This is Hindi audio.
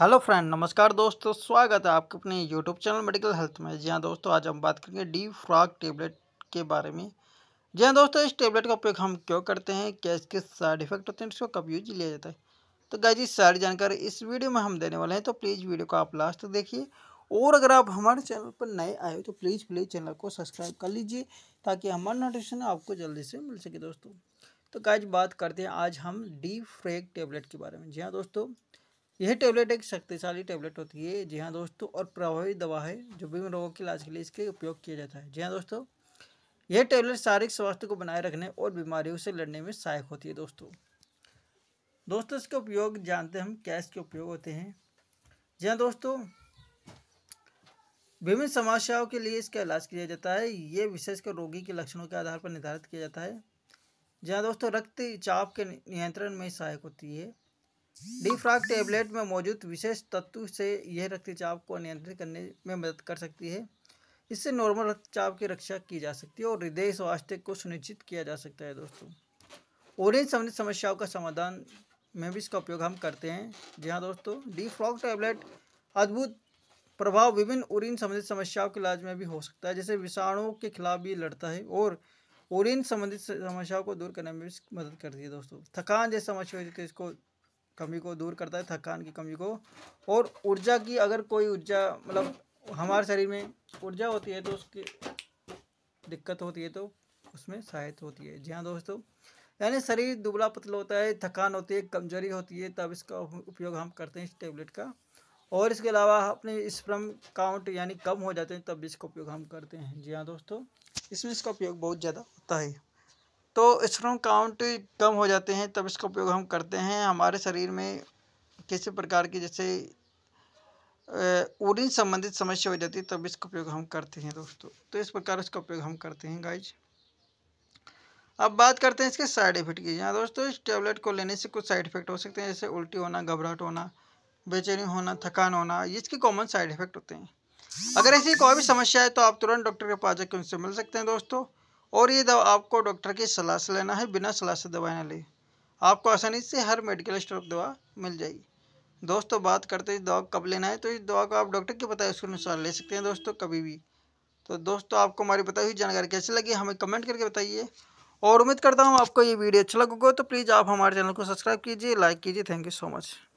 हेलो फ्रेंड नमस्कार दोस्तों स्वागत है आपके अपने यूट्यूब चैनल मेडिकल हेल्थ में जी हाँ दोस्तों आज हम बात करेंगे डी फ्रॉक टेबलेट के बारे में जी हाँ दोस्तों इस टेबलेट का उपयोग हम क्यों करते हैं क्या इसके साइड इफेक्ट होते हैं इसको कब यूज लिया जाता है तो गाय जी सारी जानकारी इस वीडियो में हम देने वाले हैं तो प्लीज़ वीडियो को आप लास्ट तक देखिए और अगर आप हमारे चैनल पर नए आए हो तो प्लीज़ प्लीज़ चैनल को सब्सक्राइब कर लीजिए ताकि हमारा नोटिफिकेशन आपको जल्दी से मिल सके दोस्तों तो गाइज बात करते हैं आज हम डी फ्रेक टेबलेट के बारे में जी हाँ दोस्तों यह टेबलेट एक शक्तिशाली टेबलेट होती है जी हाँ दोस्तों और प्रभावी दवा है जो विभिन्न रोगों के इलाज के लिए इसके उपयोग किया जाता है जी हाँ दोस्तों यह टेबलेट शारीरिक स्वास्थ्य को बनाए रखने और बीमारियों से लड़ने में सहायक होती है दोस्तों दोस्तों इसके उपयोग जानते हम क्या इसके उपयोग होते हैं जी हाँ दोस्तों विभिन्न समस्याओं के लिए इसका इलाज किया जाता है ये विशेषकर रोगी के लक्षणों के आधार पर निर्धारित किया जाता है जी हाँ दोस्तों रक्त चाप के नियंत्रण में सहायक होती है डीफ्राक टेबलेट में मौजूद विशेष तत्व से यह रक्तचाप को नियंत्रित करने में मदद कर सकती है इससे नॉर्मल रक्तचाप की रक्षा की जा सकती है और हृदय स्वास्थ्य को सुनिश्चित किया जा सकता है दोस्तों ओरेंज संबंधित समस्याओं का समाधान में भी इसका उपयोग हम करते हैं जी हाँ दोस्तों डी फ्रॉक टैबलेट अद्भुत प्रभाव विभिन्न ओरिन संबंधित समस्याओं के इलाज में भी हो सकता है जैसे विषाणुओं के खिलाफ भी लड़ता है और ओरिन संबंधित समस्याओं को दूर करने में भी मदद करती है दोस्तों थकान जैसी समस्या होती है इसको कमी को दूर करता है थकान की कमी को और ऊर्जा की अगर कोई ऊर्जा मतलब हमारे शरीर में ऊर्जा होती है तो उसकी दिक्कत होती है तो उसमें सहायता होती है जी हाँ दोस्तों यानी शरीर दुबला पतला होता है थकान होती है कमजोरी होती है तब इसका उपयोग हम करते हैं इस टेबलेट का और इसके अलावा अपने स्प्रम काउंट यानी कम हो जाते हैं तब इसका उपयोग हम करते हैं जी हाँ दोस्तों इसमें इसका उपयोग बहुत ज़्यादा होता है तो श्रम काउंट कम हो जाते हैं तब इसका उपयोग हम करते हैं हमारे शरीर में किसी प्रकार की जैसे ऊरिन संबंधित समस्या हो जाती है तब इसका उपयोग हम करते हैं दोस्तों तो इस प्रकार इसका उपयोग हम करते हैं गाइज अब बात करते हैं इसके साइड इफेक्ट की यहाँ दोस्तों इस टैबलेट को लेने से कुछ साइड इफेक्ट हो सकते हैं जैसे उल्टी होना घबराहट होना बेचैनी होना थकान होना इसके कॉमन साइड इफेक्ट होते हैं अगर ऐसी कोई भी समस्या है तो आप तुरंत डॉक्टर के पास जाकर उनसे मिल सकते हैं दोस्तों और ये दवा आपको डॉक्टर की सलाह से लेना है बिना सलाह से दवाई ना ले आपको आसानी से हर मेडिकल स्टोर पर दवा मिल जाएगी दोस्तों बात करते हैं दवा कब लेना है तो इस दवा को आप डॉक्टर के बताए उसके अनुसार ले सकते हैं दोस्तों कभी भी तो दोस्तों आपको हमारी बताई हुई जानकारी कैसी लगी हमें कमेंट करके बताइए और उम्मीद करता हूँ आपको ये वीडियो अच्छा लगेगा तो प्लीज़ आप हमारे चैनल को सब्सक्राइब कीजिए लाइक कीजिए थैंक यू सो मच